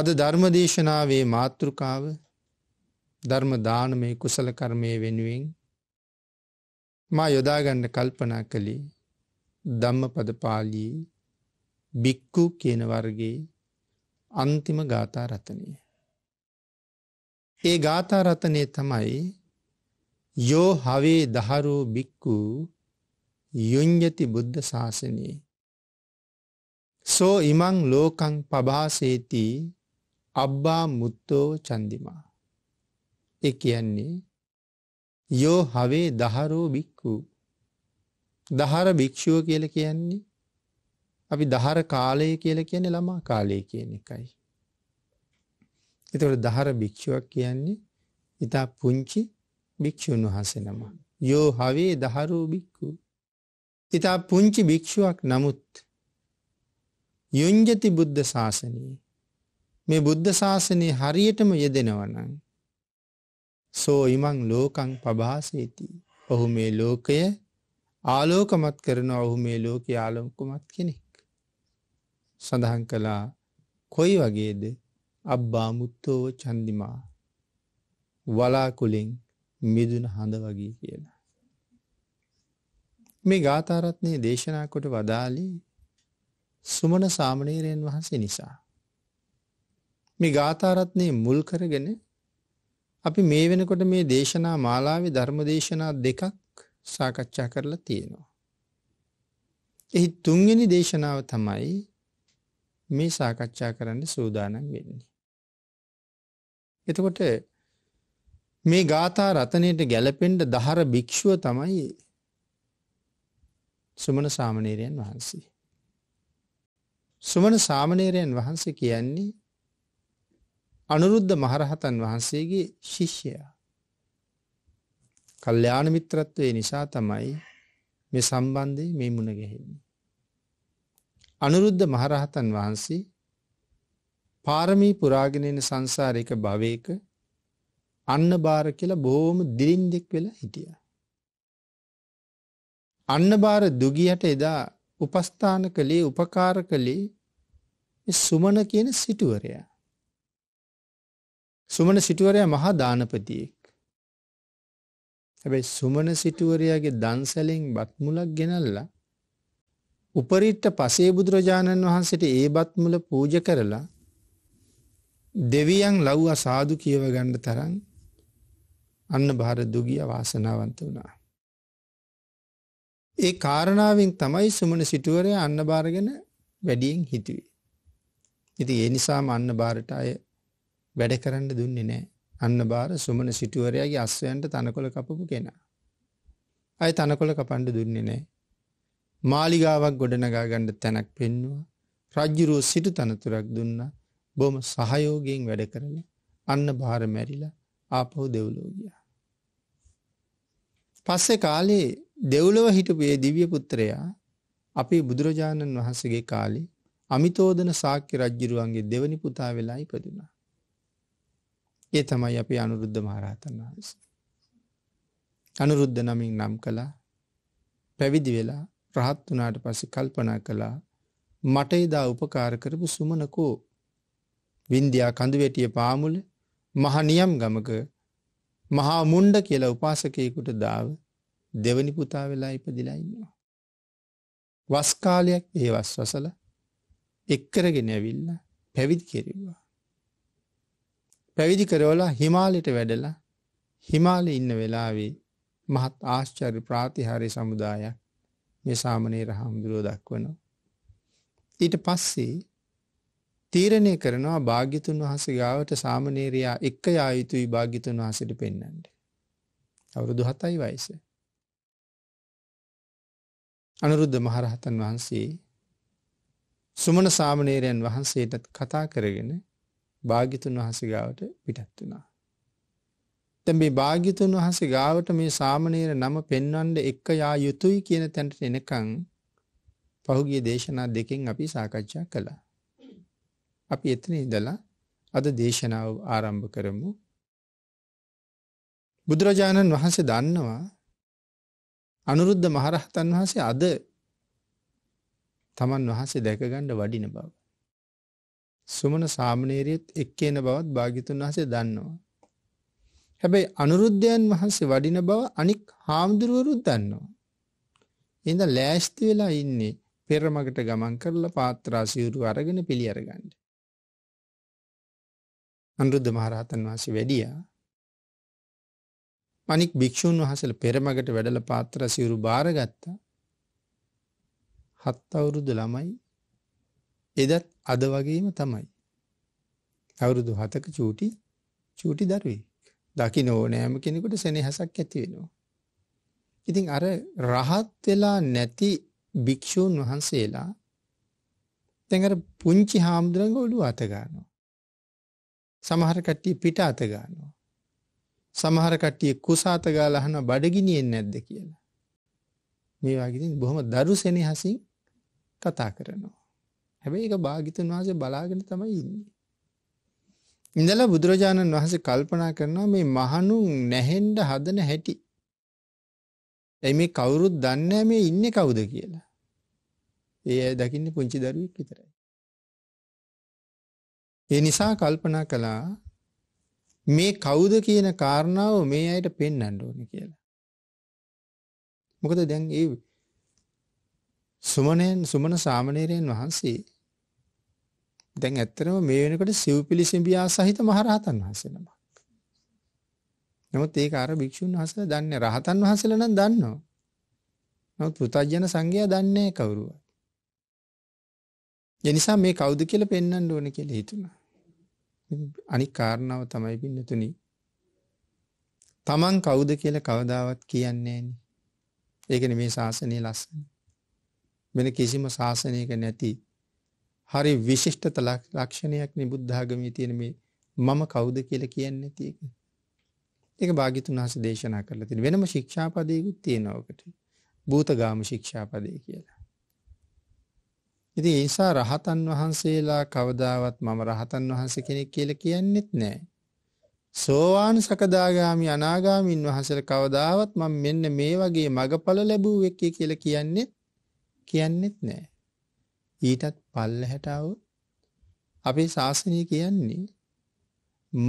අද ධර්මදේශනාවේ මාතෘකාව ධර්ම දානමය කුසල කර්මය වෙනුවෙන් මා යොදාගන්න කල්පනා කළේ ධම්ම පදපාලී බික්කු කියන වර්ගේ අන්තිම ගාථා රතනය. ඒ ගාථා රතනය තමයි යෝ හවේ දහරෝ බික්කු යුංජති බුද්ධ ශාසනයේ. සෝ ඉමං ලෝකං පභාසේතිී අබ්බා මුත්තෝ චන්දිමා. එ කියන්නේ යෝ හවේ දහරෝ බික්කු දහර භික්‍ෂුව කියල කියන්නේ අපි දහර කාලය කියල කියන්නේ ළමා කාලය කියන එකයි. එතවට දහර භික්‍ෂුවක් කියන්නේ ඉතා පුංචි භික්‍ෂූන් වහසෙනම. යෝ හවේ දහරෝ බික්කු. ඉතා පුංචි භික්‍ෂුවක් නමුත් යුංජති බුද්ධ ශාසනයේ මේ බුද්ධ ශාසනය හරියටම යෙදෙනවනම් සෝ ඉමං ලෝකං පභාසේති. ඔහු මේ ලෝකය ආලෝකමත් කරන ඔහු මේ ලෝක යාලෝකුමත් කෙනෙක්. සඳහන් කළා කොයි වගේද අබ්බා මුත්තෝව චන්දිමා වලාකුලින් මිදුන හඳ වගේ කියලා. මේ ගාතාරත්නය දේශනා කොට වදාලි සුමන සාමනීරයෙන් වහන්සේ නිසා. මේ ගාථාරත්නය මුල් කරගෙන අපි මේ වෙනකොට මේ දේශනා මාලාවේ ධර්ම දේශනා දෙකක් සාකච්ඡා කරලා තියෙනවා. එහි තුන්වෙනි දේශනාව තමයි මේ සාකච්ඡා කරන්න සූදානම් වෙන්නේ. එතකොට මේ ගාථා රතනයට ගැලපෙන්ඩ දහර භික්‍ෂුව තමයි සුමන සාමනේරයන් වහන්සේ. සුමන සාමනේරයන් වහන්සේ කියන්නේ අනුරුද්ධ මහරහතන් වහන්සේගේ ශිෂ්‍යයා. කල්්‍යයාන මිත්‍රත්වය නිසා තමයි මේ සම්බන්ධය මේ මුණගැහෙන්නේ. අනුරුද්ධ මහරහතන් වහන්සේ පාරමී පුරාගෙනෙන සංසාරයක භවයක අන්න බාර කියලා බොහෝම දිරින්දෙක් වෙලා හිටිය. අන්න බාර දුගියට එදා උපස්ථාන කළේ උපකාර කළේ සුමන කියන සිටුවරයා. සුමන සිටුවරයා මහා දානපතියෙක්. හැබැයි සුමන සිටුවරයාගේ දන්සැලෙන් බත්මුලක් ගෙනල්ලා උපරිට්ට පසේ බුදුරජාණන් වහන්සට ඒ බත්මුල පූජ කරලා දෙවියන් ලව් අසාදු කියව ගණ්ඩ තරන් අන්න භාර දුගිය වාසනාවන්ත වුණා. ඒ කාරණාවෙන් තමයි සුමන සිටුවරය අන්න භාරගෙන වැඩියෙන් හිතුවේ. ඉති ඒ නිසාම අන්න භාරට අය වැඩ කරන්න දුන්නේ නෑ අන්න බාර සුමන සිටුවරයාගේ අස්වයන්ට තනකොළ කපපු කෙනා. අය තනකොළ කපණ්ඩ දුන්නේ නෑ. මාලිගාවක් ගොඩනගා ගණ්ඩ තැනක් පෙන්වා රජ්ජුරුව සිටු තනතුරක් දුන්න බොම සහයෝගයෙන් වැඩ කරන අන්න භාර මැරිලා ආපහෝ දෙව්ලෝගිය. පස්සෙ කාලේ දෙව්ලොව හිටපුයේ දිවිය පුත්‍රයා අපි බුදුරජාණන් වහන්සගේ කාලේ අමිතෝදන සාක්‍ය රජ්ජිරුවන්ගේ දෙවනි පුතා වෙලා ඉපදුනා. ඒ තමයි අපි අනුරුද්ධ මහරහතන් වහන්ස. අනුරුද්ධ නමින් නම් කළා පැවිදි වෙලා ප්‍රහත් වනාට පසි කල්පනා කළා මට එදා උපකාර කරපු සුමනකෝ වින්දයා කඳුවැටිය පාමුල මහනියම් ගමක මහා මුන්්ඩ කියලා උපාසකයකුට දාව දෙවනි පුතා වෙලා ඉපදිලා ඉන්නවා. වස්කාලයක් ඒ වස් වසල එක්කරගෙන ඇවිල්ල පැවිදි කෙරෙවා. පැවිදි කරවලා හිමාලෙට වැඩලා හිමාල ඉන්න වෙලාවේ මහත් ආශ්චර්ය ප්‍රාතිහාරය සමුදායක් මේ සාමනේර හාමුදුරුවෝ දක්වනවා. ඊට පස්සේ තීරණය කරනවා භාග්‍යතුන් වහසේ ගාවට සාමනේරයා එක්ක යා යුතුයි භාග්‍යතුන් වහසට පෙන්වන්න. අවුරුදු 7යි වයස. අනුරුද්ධ මහරහතන් වහන්සේ සුමන සාමනේරයන් වහන්සේටත් කතා කරගෙන භාගිතුන් වහස ගාවට පිටත් වුණා. දැන් මේ භාග්‍යතුන් වහන්සේ ගාවට මේ සාමණේර නම පෙන්වන්න එක්ක යා යුතුයි කියන තැනට එනකන් පහුගිය දේශනා දෙකෙන් අපි සාකච්ඡා කළා. අපි එතන ඉඳලා අද දේශනාව ආරම්භ කරමු. බුදුරජාණන් වහන්සේ දන්නවා අනුරුද්ධ මහරහතන් වහන්සේ අද තමන් වහන්සේ දැකගන්න වඩින බව. සුමන සාමනේරියත් එක්කේන බවත් භාගිතුන් වහසේ දන්නවා. හැබැයි අනුරුද්ධයන් වහන්සේ වඩින බව අනික් හාමුදුරුවරුත් දන්නවා. ඉඳ ලෑස්ති වෙලා ඉන්නේ පෙරමකට ගමන් කරලා පාත්‍රා සිවුරු අරගෙන පිළි අරගන්න. අනුරුද්ධ මහරහතන් වහන්සේ වැඩියා. අනික් භික්ෂූන් වහන්සේලා පෙරමකට වැඩලා පාත්‍රා සිවුරු බාරගත්තා. හත් අවුරුදු ළමයි එදත් අද වගේම තමයි. අවුරුදු 7ක චූටි චූටි දරුවෙක්. දකින්න ඕනෑම කෙනෙකුට සෙනෙහසක් ඇති වෙනවා. ඉතින් අර රහත් වෙලා නැති භික්ෂූන් වහන්සේලා දැන් අර පුංචි හාමුදුරන්ගේ ඔළුව අත ගන්නවා. සමහර කට්ටිය පිට අත ගන්නවා. සමහර කට්ටිය කුස අත ගාලා අහන බඩගිනියෙන්නේ නැද්ද කියලා. මේ වගේ ඉතින් බොහොම දරු සෙනෙහසින් කතා කරනවා. හැබැයි ඒක භාගිතුන් වහන්සේ බලාගෙන තමයි ඉන්නේ. ඉඳලා බුදුරජාණන් වහන්සේ කල්පනා කරනවා මේ මහණුන් නැහෙන්න හදන හැටි. එයි මේ කවුරුත් දන්නේ මේ ඉන්නේ කවුද කියලා. ඒ අය දකින්නේ පුංචි දරුවෙක් විතරයි. ඒ නිසා කල්පනා කළා මේ කවුද කියන කාරණාව මේ අයට පෙන්වන්න ඕනේ කියලා. මොකද දැන් ඒ සුමනෙන් සුමන සාමණේරයන් වහන්සේ දැන් ඇත්තටම මේ වෙනකොට සිව්පිලි සිඹියා සහිත මහරහතන් වහන්සේ නමක්. නමුත් ඒක අර භික්ෂුන් වහන්සේලා දන්නේ රහතන් වහන්සේලා නම් දන්නවා. නමුත් පුතජන සංඝයා දන්නේ කවුරුවත්. ඒ නිසා මේ කවුද කියලා පෙන්වන්න ඕන කියලා හිතුණා. අනික් කාරණාව තමයි පින්නතුනි. Taman කවුද කියලා කවදාවත් කියන්නේ නෑනේ. ඒකනේ මේ ශාසනයේ ලස්සන. වෙන කිසිම ශාසනයක නැති හරි විශිෂ්ට ලක්ෂණයක් නේ බුද්ධ ආගමේ තියෙන මේ මම කවුද කියලා කියන්නේ නැති එක. ඒක භාග්‍යතුන් වහන්සේ දේශනා කරලා තියෙන වෙනම ශික්ෂාපදයකුත් තියෙනවා ඔකට. භූතගාම ශික්ෂාපදේ කියලා. ඉතින් ඒ නිසා රහතන් වහන්සේලා කවදාවත් මම රහතන් වහන්සේ කෙනෙක් කියලා කියන්නෙත් නැහැ. සෝවාන් සකදාගාමි අනාගාමීන් වහන්සේලා කවදාවත් මම මෙන්න මේ වගේ මගඵල ලැබුවෙක් කියලා කියන්නේ කියන්නෙත් නැහැ. ඊටත් පල්ලහැට අපේ ශාසනය කියන්නේ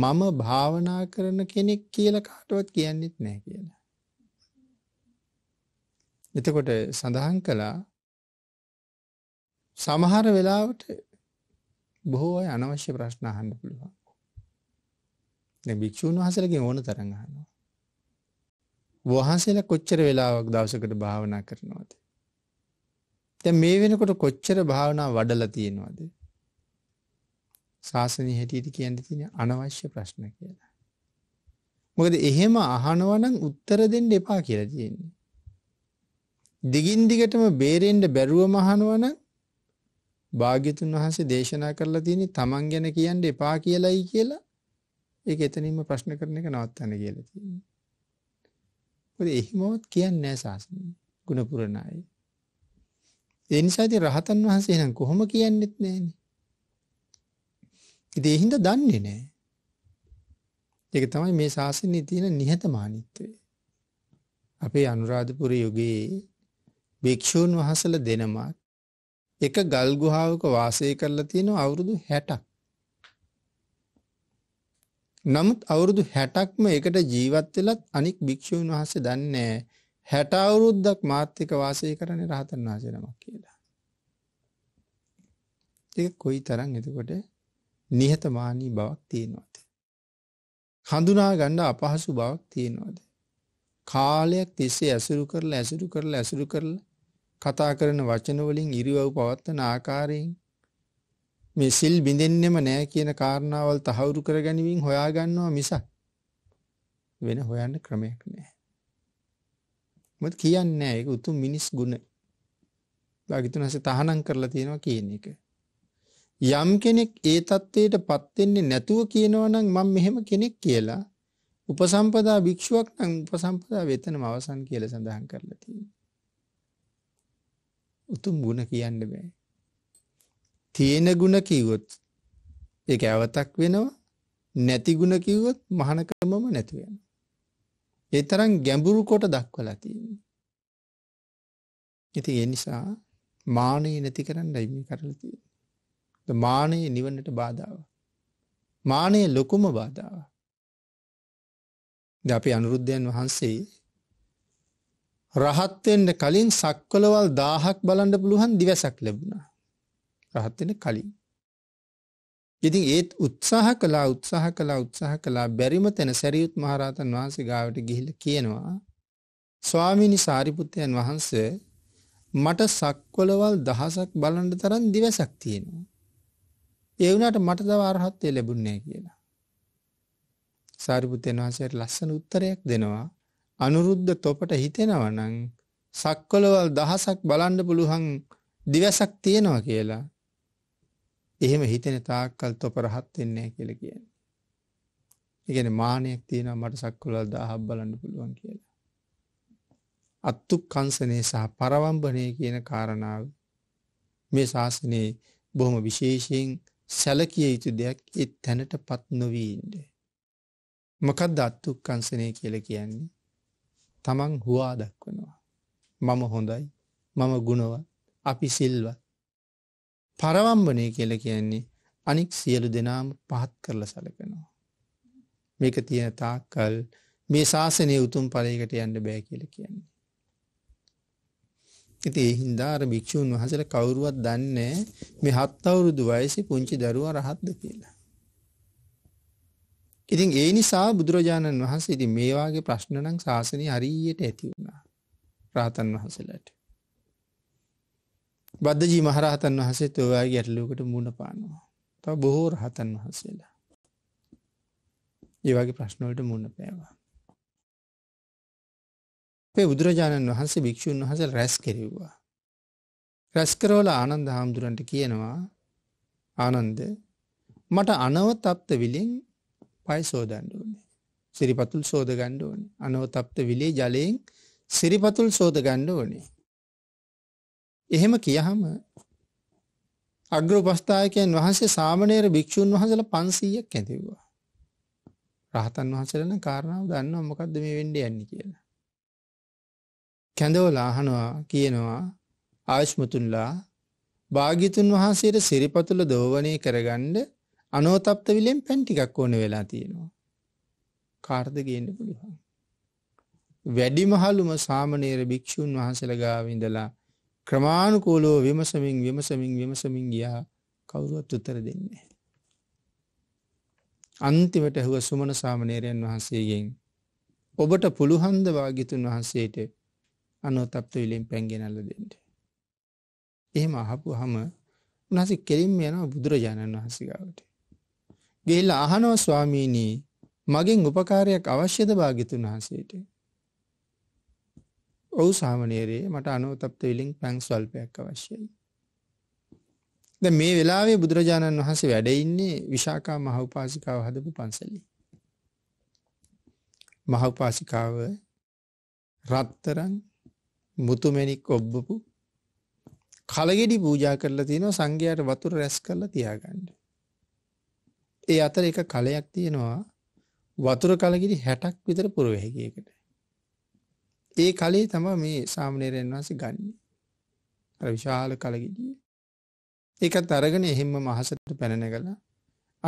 මම භාවනා කරන කෙනෙක් කියලා කාටවත් කියන්නෙත් නැහැ කියලා. එතකොට සඳහන් කළා සමහර වෙලාවට බොහෝ අය අනවශ්‍ය ප්‍රශ්න අහන්න පුළුවන්. දැන් භික්ෂුන් වහන්සේලාගෙන් ඕන තරම් අහනවා. වහන්සේලා කොච්චර වෙලාවක් දවසකට භාවනා කරනවද? දැන් මේ වෙනකොට කොච්චර භාවනා වඩලා තියෙනවද? සාසනීය හැටියට කියන්න තියෙන අනවශ්‍ය ප්‍රශ්න කියලා. මොකද එහෙම අහනවා නම් උත්තර දෙන්න එපා කියලා තියෙන්නේ. දිගින් දිගටම බේරෙන්න බැරුවම අහනවා නම් භාග්‍යතුන් වහන්සේ දේශනා කරලා තියෙන තමන් ගැන කියන්න එපා කියලායි කියලා ඒක එතනින්ම ප්‍රශ්න කරන එක නවත්තන්න කියලා තියෙනවා. මොකද එහෙමවත් කියන්නේ නැහැ සාසනීය. ಗುಣ පුරණයි. ඒ නිසා ඉතින් රහතන් වහන්සේ නම් කොහොම කියන්නෙත් නෑනේ. ඉතින් ඒ හින්දා දන්නේ නෑ. ඒක තමයි මේ ශාසනයේ තියෙන නිහතමානීත්වය. අපේ අනුරාධපුර යුගයේ භික්ෂූන් වහන්සේලා දෙනමත් එක ගල් ගුහාවක වාසය කරලා තියෙනවා අවුරුදු 60ක්. නමුත් අවුරුදු 60ක්ම එකට ජීවත් වෙලත් අනික් භික්ෂූන් වහන්සේ දන්නේ හැට අවුරුද්දක් මාත්‍යික වාසය කරන්නේ රහතන් වහන්සේ නමක් කියලා. ඒක කොයි තරම් එතකොට නිහතමානී බවක් තියෙනවද? හඳුනා ගන්න අපහසු බවක් තියෙනවද? කාලයක් තිස්සේ ඇසුරු කරලා ඇසුරු කරලා ඇසුරු කරලා කතා කරන වචන වලින් ඉරියව් පවත්වන ආකාරයෙන් මේ සිල් බිඳෙන්නෙම නෑ කියන කාරණාවල් තහවුරු කරගනිමින් හොයා ගන්නවා මිසක් වෙන හොයන්න ක්‍රමයක් නෑ. මොකද කියන්නේ නැහැ ඒක උතුම් මිනිස් ගුණ. භාග්‍යතුන් හසේ තහනම් කරලා තියෙනවා කියන එක. යම් කෙනෙක් ඒ தത്വයටපත් වෙන්නේ නැතුව කියනවා නම් මම මෙහෙම කෙනෙක් කියලා උපසම්පදා භික්ෂුවක් නම් උපසම්පදා වෙතනම අවසන් කියලා සඳහන් කරලා තියෙනවා. උතුම් ගුණ කියන්න බෑ. තියෙන ගුණ කිව්වොත් ඒක ඇවතක් වෙනවා. නැති ගුණ කිව්වොත් මහානකමම නැතු වෙනවා. ඒ තරම් ගැඹුරු කොට දක්වලා තියෙන්නේ. ඉතින් ඒ නිසා මානෙ නැති කරන්නයි මේ කරලා තියෙන්නේ. මානෙ නිවන්නට බාධාව. මානෙ ලොකුම බාධාව. දැන් අපි අනුරුද්ධයන් වහන්සේ රහත් වෙන්න කලින් සක්වලවල් 1000ක් බලන්න පුළුවන් දිවසක් ලැබුණා. රහත් වෙන්න කලින්. ඉතින් ඒත් උත්සාහ කළා උත්සාහ කළා උත්සාහ කළා බැරිම තැන සැරියුත් මහරහතන් වහන්සේ ගාවට ගිහිල්ල කියනවා ස්වාමිනි සාරිපුත්තයන් වහන්සේ මට සක්වලවල් දහසක් බලන්ඩ තරන් දිවසක් තියෙනවා. ඒ වුණට මට දව අරහත්වය ලැබුන්නේ කියලා. සාරිපුත්තයන් වහන්සේට ලස්සන උත්තරයක් දෙනවා අනුරුද්ධ තොපට හිතෙනවනං සක්වලවල් දහසක් බලන්ඩ පුළුහන් දිවසක් තියෙනවා කියලා එහෙම හිතෙන තාක්කල් තොප රහත් වෙන්නේ කියලා කියන්නේ. ඒ කියන්නේ මාන්නයක් තියෙනවා මට සක්කුලල් 1000ක් බලන්න පුළුවන් කියලා. අත්තුක්කංශනේ සහ පරවම්බනේ කියන කාරණාව මේ ශාසනයේ බොහොම විශේෂයෙන් සැලකිය යුතු දෙයක් ඒ තැනටපත් නොවී ඉන්න. මොකද්ද අත්තුක්කංශනේ කියලා කියන්නේ? තමන් හුවා දක්වනවා. මම හොඳයි. මම ගුණවත්. අපි සිල්වත්. පරවම්බනය කියල කියන්නේ අනික් සියලු දෙනාම පහත් කරල සලකනවා. මේක තියෙන තා කල් මේ ශාසනය උතුම් පරයකට යන්න බෑ කියල කියන්නේ. ඇති හින්දාර භික්‍ෂූන් වහසට කවුරුවත් දන්නේ මේ හත් අවුරුදු වයසි පුංචි දරුව රහත්ද කියලා. ඉතින් ඒ නිසා බුදුරජාණන් වහන්සේ ඉති මේවාගේ ප්‍රශ්නනං ශාසනය හරියට ඇති වුණා රාතන් වහසලට. බද්ධජී මහරහතන් වහසේ තොවා ගැටලුවකට මුණ පානවා. තව බොහෝ රහතන් වහන්සේලා. ඒවගේ ප්‍රශ්නවලට මුණ පෑවා. පේ බුදුරජාණන් වහන්සේ භික්‍ෂූන් වහස රැස් කෙරෙව්වා. රැස්කරෝල ආනන්ද හාමුදුරන්ට කියනවා ආනන්ද මට අනවතප්ත විලෙන් පයි සෝදන්ඩ ඕනේ. සිරිපතුල් සෝද ගණ්ඩ ඕනේ අනවතප්ත විලේ ජලයෙන් සිරිපතුල් සෝද ගණ්ඩ ඕනේ. එහෙම කියහම අග්‍ර උපස්ථායකයන් වහන්සේ සාමණේර භික්ෂුන් වහන්සේලා 500ක් ඇතිවුවා. රහතන් වහන්සේලා නම් කාරණාව දන්නව මොකද්ද මේ වෙන්නේ යන්නේ කියලා. කැඳවලා අහනවා කියනවා ආයස්මතුන්ලා භාග්‍යතුන් වහන්සේට සිරිපතුල දෝවණේ කරගන්න අනෝතප්ත විලෙන් පැන් ටිකක් ඕන වෙලා තියෙනවා. කාර්ද ගේන්න පුළුවන්. වැඩිමහලුම සාමණේර භික්ෂුන් වහන්සේලා ගාව ඉඳලා ක්‍රමාණුකූලෝ විමසමින් විමසමින් විමසමින් ගියා කවුරුවත් උත්තර දෙන්නේ. අන්තිමට ඇහුව සුමන සාමනේරයන් වහන්සේගෙන් ඔබට පුළුහන්ද වාගිතුන් වහන්සේට අනෝතප්ත විලෙන් පැන්ගෙනල්ල දෙන්න. එහෙම අහපු හම උනහස කෙලින්ම යනවා බුදුරජාණන් වහන්සේගාවට. ගෙල්ල අහනෝ ස්වාමීනී මගෙන් උපකාරයක් අවශ්‍යද භාගිතුන් වහන්සේට ඔවු සාමනේරයේ මට අනුවතප්ත විලින් පැන් ස්වල්පයක් අවශ්‍යයි. ද මේ වෙලාවේ බුදුරජාණන් වහන්සේ වැඩඉන්නේ විශාකා මහවපාසිකාව හදපු පන්සලි. මහවපාසිකාව රත්තරන් මුතුමැණික් ඔබ්බපු කලගෙඩි පූජා කරලා තියෙනවා සංඝයාට වතුර රැස් කරලා තියාගන්න. ඒ අතර එක කලයක් තියෙනවා වතුර කලගෙඩි 60ක් විතර පුරවැහිකයකට. ඒ කලේ තම මේ සාමනේරයන් වහන්සේ ගන්නේ. අර විශාල කලගෙඩිය. ඒකත් අරගෙන එහෙම්ම මහසට පැනනගලා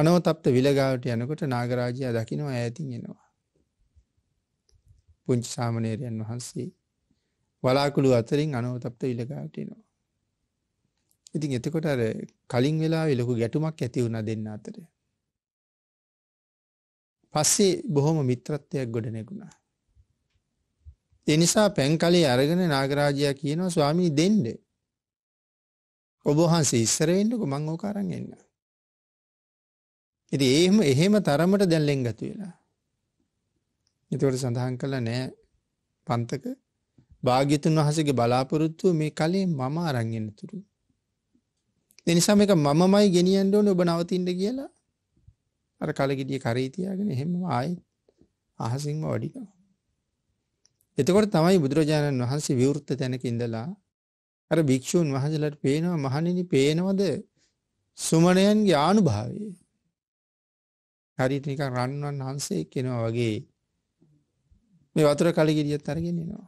අනෝතප්ත විලගාවට යනකොට නාගරාජයා දකිනවා ඈතින් එනවා. පුංචි සාමනේරයන් වහන්සේ වලාකුළු අතරින් අනෝතප්ත විලගාවට එනවා. ඉතින් එතකොට අර කලින් වෙලාවේ ලොකු ගැටුමක් ඇති වුණා දෙන්න අතරේ. පස්සේ බොහොම මිත්‍රත්වයක් ගොඩ නැගුණා. ඒ නිසා පැන්කලේ අරගෙන නාගරාජයා කියනවා ස්වාමී දෙන්න. ඔබ වහන්සේ ඉස්සර වෙන්නකෝ මං ඕක අරන් එන්න. ඉතින් එහෙම එහෙම තරමට දැන් ලෙන්ගතු වෙලා. ඒතකොට සඳහන් කළා නෑ පන්තක භාග්‍යතුන් වහන්සේගේ බලාපොරොත්තුව මේ කලේ මම අරන් එන්න තුරු. ඒ නිසා මේක මමමයි ගෙනියන්න ඕනේ ඔබ නවතින්න කියලා අර කලගෙඩිය කරේ තියාගෙන එහෙම ආයෙත් අහසින්ම වඩිනවා. එතකොට තමයි බුදුරජාණන් වහන්සේ විවෘත තැනක ඉඳලා අර භික්ෂූන් වහන්සේලාට පේනවා මහණෙනි පේනවද සුමනයන්ගේ ආනුභාවය. හරියට නිකන් රන්වන් වහන්සේ කෙනවා වගේ මේ වතුර කලගිරියත් අරගෙන එනවා.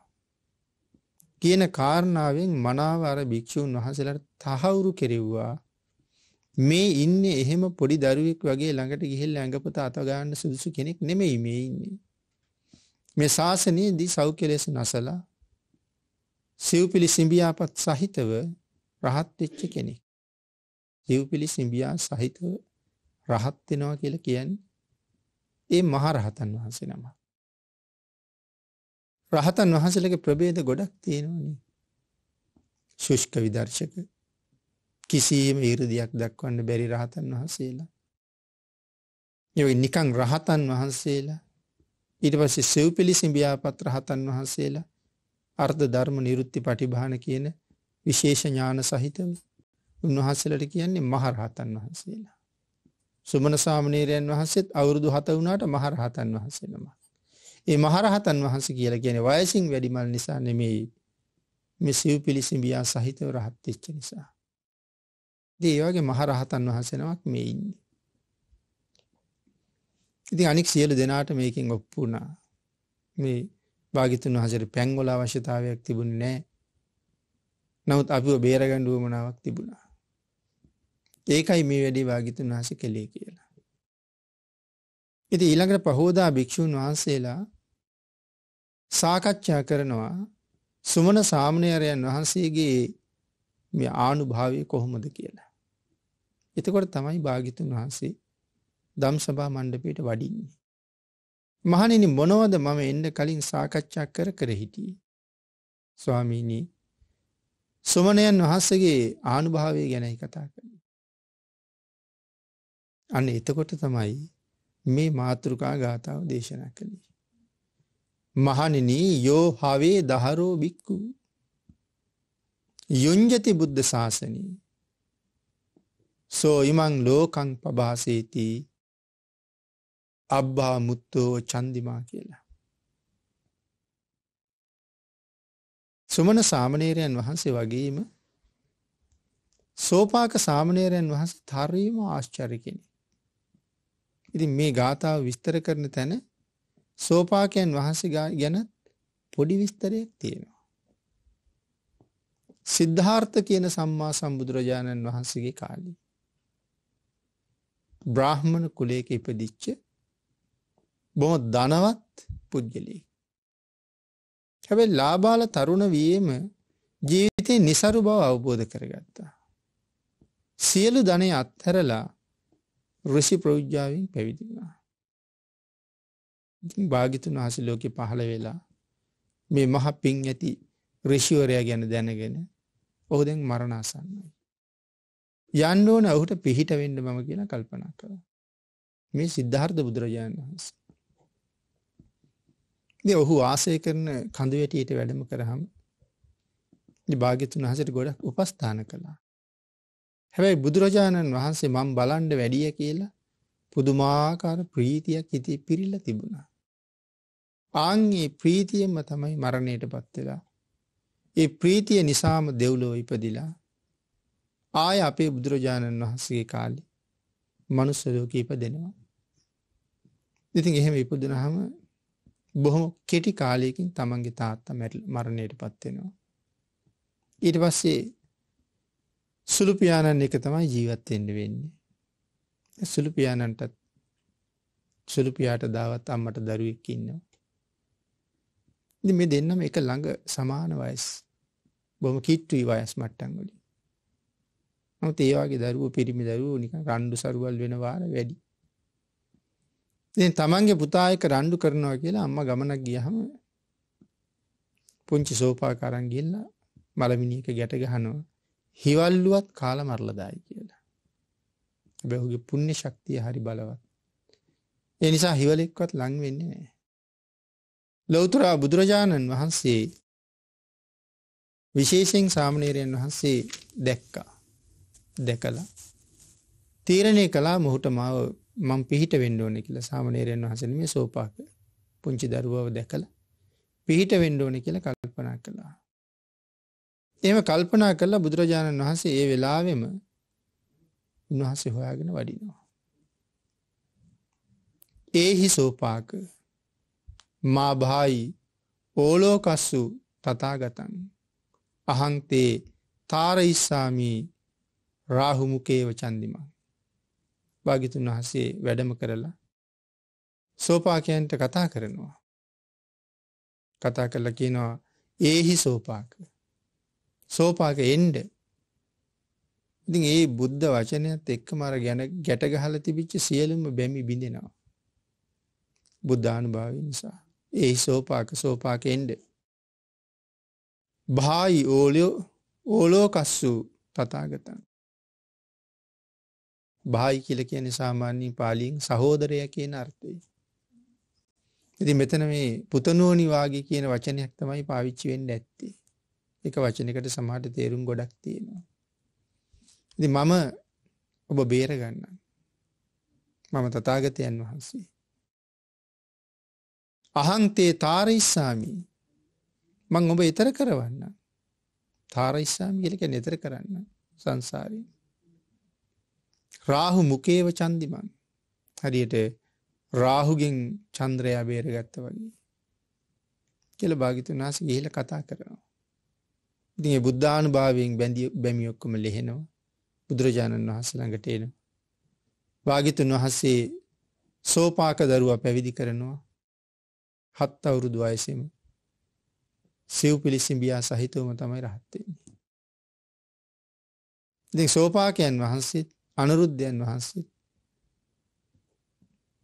කියන කාරණාවෙන් මනාව අර භික්ෂූන් වහන්සේලාට තහවුරු කෙරෙව්වා. මේ ඉන්නේ එහෙම පොඩි දරුවෙක් වගේ ළඟට ගිහිල්ලා ඇඟපත අත ගන්න සුදුසු කෙනෙක් නෙමෙයි මේ ඉන්නේ. මේ ශාසනයේදී සෞඛ්‍යලෙස නසලා සිව්පිලි සිඹියාපත් සහිතව රහත් වෙච්ච කෙනෙක්. සිව්පිලි සිඹියා සහිතව රහත් වෙනවා කියලා කියන්නේ ඒ මහරහතන් වහන්සේ නම. රහතන් වහන්සේලගේ ප්‍රභේද ගොඩක් තියෙනවනේ. ශුෂ්ක විදර්ශක කිසියම් ඊර්දියක් දක්වන්න බැරි රහතන් වහන්සේලා. ඒ නිකං රහතන් වහන්සේලා ඊට පස්සේ සෙව්පිලි සිඹියාපත් රහතන් වහන්සේලා අර්ධ ධර්ම නිරුත්ති පටිභාන කියන විශේෂ ඥාන සහිතව උන්වහන්සේලට කියන්නේ මහරහතන් වහන්සේලා. සුමන සාමණේරයන් වහන්සේත් අවුරුදු 7 වුණාට මහරහතන් වහන්සේනම. ඒ මහරහතන් වහන්සේ කියලා කියන්නේ වයසින් වැඩිමල් නිසා නෙමෙයි මේ සිව්පිලි සිඹියා සහිතව රහත් වෙච්ච නිසා. ඒ වගේ මහරහතන් වහන්සේනමක් මේ ඉන්නේ. ඉති අනික් සියලු දෙනාට මේකින් ඔප්පුුණා මේ භාගිතුන් වහසට පැංගොල අවශ්‍යතාවයක් තිබුණ නෑ නවත් අපිව බේරගණ්ඩුවමනාවක් තිබුණා ඒකයි මේ වැඩි භාගිතුන් වහස කළේ කියලා ඉති ඊළඟට පහෝදා භික්‍ෂූන් වහන්සේලා සාකච්ඡා කරනවා සුමන සාමණේරයන් වහන්සේගේ මේ ආනුභාවය කොහොමද කියලා. එතකොට තමයි භාගිතුන් වහන්සේ දම්සභා මණ්ඩපයට වඩින්නේ. මහනෙනි මොනවද මම එන්න කලින් සාකච්ඡා කර කර හිටියේ. ස්වාමීනී සුමනයන් වහන්සගේ ආනුභාවය ගැනයි කතා කළ. අන්න එතකොට තමයි මේ මාතෘකා ගාථාව දේශනා කළේ. මහනෙන යෝ හවේ දහරෝ බික්කු යුංජති බුද්ධ ශාසනී සෝ ඉමං ලෝකං පභාසේති අබ්බා මුත්තෝ චන්දිමා කියලා. සුමන සාමනේරයන් වහන්සේ වගේම සෝපාක සාමනේරයන් වහස තරීම ආශ්චරි කෙනෙ. ඉති මේ ගාථාව විස්තර කරන තැන සෝපාකයන් වහන්සේ ගැනත් පොඩි විස්තරයක් තියෙනවා. සිද්ධාර්ථ කියන සම්මා සම්බුදුරජාණන් වහන්සේගේ කාලි. බ්‍රාහ්මණ කුලේක ඉපදිච්ච බොහොම ධනවත් පුද්ගලයෙක්. හැබැයි ලාබාල තරුණ වියේම ජීවිතේ નિසරු බව අවබෝධ කරගත්තා. සියලු ධනෙ අත්හැරලා ඍෂි ප්‍රවිජ්ජාවෙන් පැවිදි වුණා. ඉතින් භාග්‍යතුන් වහන්සේ ලෝකේ පහළ වෙලා මේ මහ පිං ඇති ඍෂිවරයා ගැන දැනගෙන ඔහු දැන් මරණාසන්නයි. යන්න ඕන ඔහුට පිහිට වෙන්න මම කියලා කල්පනා කළා. මේ සිද්ධාර්ථ බුදුරජාණන් වහන්සේ ඉතින් ඔහු ආශ්‍රය කරන කඳු වැටියට වැඩම කරාම ඉතින් භාග්‍යතුන් වහන්සේට ගොඩක් උපස්ථාන කළා. හැබැයි බුදුරජාණන් වහන්සේ මම බලන්න වැඩිය කියලා පුදුමාකාර ප්‍රීතියක් ඉති පිරිල්ල තිබුණා. ආංගේ ප්‍රීතියම තමයි මරණයට පත්වෙලා. ඒ ප්‍රීතිය නිසාම දෙව්ලෝ ඉපදිලා ආය අපේ බුදුරජාණන් වහන්සේ කාලි මනුස්සලෝක ඉප දෙනවා. ඉතින් එහෙම ඉපදනහම බොහොම කෙටි කාලයකින් තමන්ගේ තාත්තා මරණයට පත්වෙනවා. ඊට පස්සේ සුළුපියාණන් එක තමයි ජීවත්තෙන්ට වෙන්නේ. සුළුපියාණන්ටත් සුළුපියාට දාවත් අම්මට දරුවෙක් ඉන්නවා. ඉති මේ දෙන්නම එක ළඟ සමාන වයස් බොම කිට්ටුයි වයස් මට්ටන්ගොලි. නමුත් ඒවාගේ දරුව පිරිමි දරුව නික රණ්ඩු සරුවල් වෙනවාර වැඩි. ඉතින් තමන්ගේ පුතා එක රණ්ඩු කරනවා කියලා අම්මා ගමනක් ගියහම පුංචි සෝපා කරන් ගිහිල්ලා මලමිනියක ගැට ගහනවා හිවල්ලුවත් කාල මරලදායි කියලා. බැහුගේ පුුණ්‍ය ශක්තිය හරි බලවත්. ඒ නිසා හිවලෙක්වත් ලං වෙන්නේ නෑ. ලොවතුරා බුදුරජාණන් වහන්සේ විශේෂෙන් සාමනේරයන් වහන්සේ දැක්කා දැකලා තීරණය කලා මොහුට මාව මං පිහිට වෙන්ඩෝන කියල සාමනේරයන් වහසනම සෝපාක පුංචි දරුවව දැකළ පිහිට වෙන්ඩෝන කියල කල්පනා කළා. එම කල්පනා කල්ලා බුදුරජාණන් වහන්සේ ඒ වෙලාවෙම උන්වහසේ හොයාගෙන වඩිනවා. ඒහි සෝපාක මා භායි ඕලෝකස්සු තතාගතන් අහන්තේ තාරයිස්සාමී රාහුමුකේව චන්දිමා භාගිතුන් වහසේ වැඩම කරලා සෝපාකයන්ට කතා කරනවා. කතා කරලා කියනවා ඒහි සෝපාක සෝපාක එන්ඩ ඉතින් ඒ බුද්ධ වචනයත් එක්ක මර ගැන ගැටගහල තිබිච්ච සියලුම බැමි බිඳෙනවා. බුද්ධානුභාවය නිසා. ඒ සෝපාක සෝපාක එන්ඩ. භායි ඕලයෝ ඕලෝකස්සූ තතාගතන්. භායි කියල කියන සාමාන්‍යී පාලියෙන් සහෝදරය කියන අර්ථය. ඉති මෙතන මේ පුතනෝනිවාගේ කියන වචනයක් තමයි පාවිච්චිවෙන් ඇත්තේ. එක වචනකට සමහට තේරුම් ගොඩක් තියෙනවා. ඉති මම ඔබ බේරගන්න. මම තතාගතයන් වහන්සේ. අහන්තේ තාරයිස්සාමී මං ඔබ එතර කරවන්න. තාරයිස්සාමි කියලක නෙතර කරන්න සංසාරී. රාහු මුකේව චන්දිමන් හරියට රාහුගෙන් චන්ද්‍රයා බේරගත්ත වගේ කියල භාගිතුන් වහස ගිහිල කතා කරනවා. ඉතිගේ බුද්ධාන භාවයෙන් බැඳිය බැමියොක්කම ලෙහෙනවා බුදුරජාණන් වහස ළඟට එන. භාගිතුන් වහසේ සෝපාක දරුවා පැවිදි කරනවා හත් අවුරුදු අයසම සිව් පිලිසිම්බියා සහිතවම තමයි රහත්තෙන්නේ. දෙ සෝපාකයන් වහන්සේත් අනුරුද්ධයන් වහන්සේ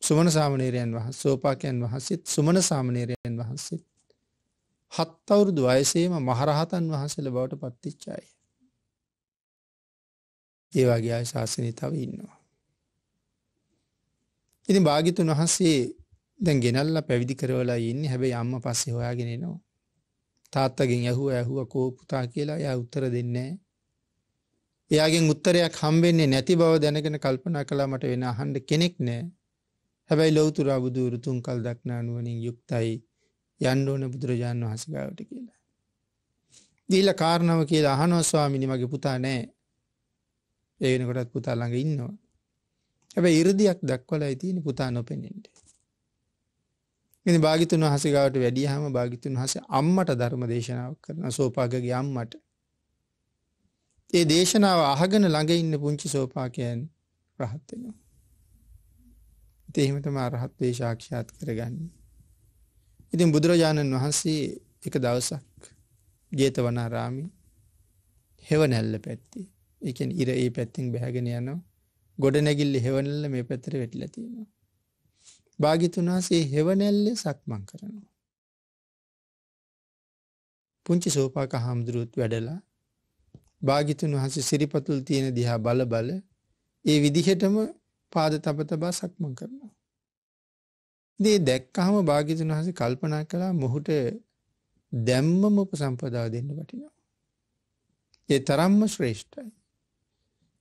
සුමන සාමනේරයන් වහ සෝපාකයන් වහන්සේත් සුමන සාමනේරයන් වහන්සේ හත් අවුරුදු වයසේම මහරහතන් වහන්සේල බවට පත්තිච්චාය ඒවාගේ අය ශාසනය තව ඉන්නවා ඉති භාගිතුන් වහන්සේ දැන් ගෙනල්ල පැවිදි කරවලා ඉන්න හැබැයි අම්ම පස්සේ හොයාගෙනනවා තාත්තගෙන් ඇහුව ඇහුව කෝ පුතා කියලා ය උත්තර දෙන්නේ එයාගෙන් උත්තරයක් හම්බෙන්නේ නැති බව දැනගෙන කල්පනා කළා මට වෙන අහන්න කෙනෙක් නැහැ. හැබැයි ලෞතර බුදුරු තුන් කල් දක්නා නුවණින් යුක්තයි යන්න ඕන බුදුරජාණන් වහන්සේ ගාවට කියලා. දීලා කාරණාව කියලා අහනවා ස්වාමිනී මගේ පුතා නැහැ. ඒ වෙනකොටත් පුතා ළඟ ඉන්නවා. හැබැයි 이르දියක් දක්වලායි තියෙන පුතා නොපෙනෙන්නේ. ඉතින් භාග්‍යතුන් වහන්සේ ගාවට වැඩියාම භාග්‍යතුන් වහන්සේ අම්මට ධර්ම දේශනාවක් කරනවා සෝපාගගේ අම්මට. ඒ දේශනාව අහගෙන ළඟ ඉන්න පුංචි සෝපාකයන් රහත් වෙනවා. එහෙම තමයි අරහත් වේ සාක්ෂාත් කරගන්නේ. ඉතින් බුදුරජාණන් වහන්සේ එක දවසක් ජේතවනාරාමේ හෙවණැල්ල පැත්තේ ඒ කියන්නේ ඉර ඒ පැත්තෙන් බහගෙන යනවා. ගොඩනැගිල්ල හෙවණැල්ල මේ පැත්තට වැටිලා තියෙනවා. භාග්‍යතුන් වහන්සේ හෙවණැල්ලේ සක්මන් කරනවා. පුංචි සෝපාක හාමුදුරුවොත් වැඩලා භාගිතුන් වහස සිරිපතුල් තියෙන දිහා බල බල ඒ විදිහටම පාද තබ තබා සක්මන් කරනවා. දේ දැක්කහම භාගිතුන් වහස කල්පනා කළා මොහුට දැම්මම උපසම්පදාව දෙන්න වටිනවා. ඒ තරම්ම ශ්‍රේෂ්ඨයි.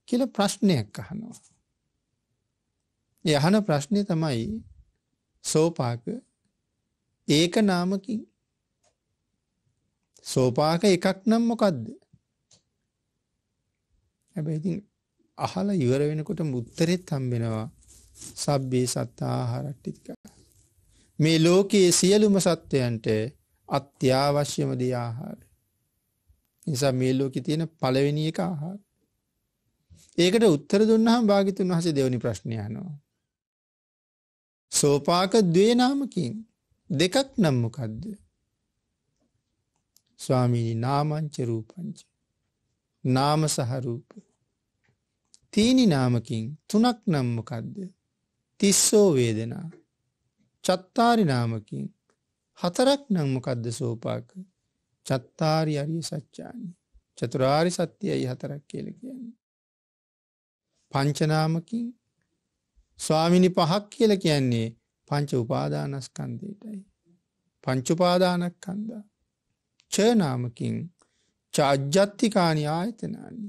කියලා ප්‍රශ්නයක් අහනවා. ඒ අහන ප්‍රශ්නේ තමයි සෝපාක ඒක නාමකින් සෝපාක එකක් නම් මොකද්ද? හැබැයි ඉතින් අහලා ඉවර වෙනකොට මුත්තරෙත් හම්බෙනවා. සබ්බේ සත්තාහාරට්ටික. මේ ලෝකයේ සියලුම සත්වයන්ට අත්‍යවශ්‍යම දේ ආහාරය. නිසා මේ ලෝකෙ තියෙන පළවෙනි එක ආහාර. ඒකට උත්තර දුන්නාම භාග්‍යතුන් වහන්සේ දෙවෙනි ප්‍රශ්නය අහනවා. සෝපාක ද්වේ නාමකින් දෙකක් නම් මොකද්ද? ස්වාමීනි නාමංච රූපංච නාම සහරූප. තීනි නාමකින් තුනක් නම්මකක්ද තිස්සෝ වේදනා චත්තාරි නාමකින් හතරක් නම්මකක්ද සෝපාක චත්තාරි අරිය සච්චානි චතුරාරි සත්‍යයයි හතරක් කියල කියන්නේ. පංචනාමකින් ස්වාමිනි පහක් කියල කියන්නේ පංච උපාදානස්කන්දයටයි. පංචුපාදානක් කන්දා. චනාමකින් චාජ්ජත්තිකානි ආයතනානි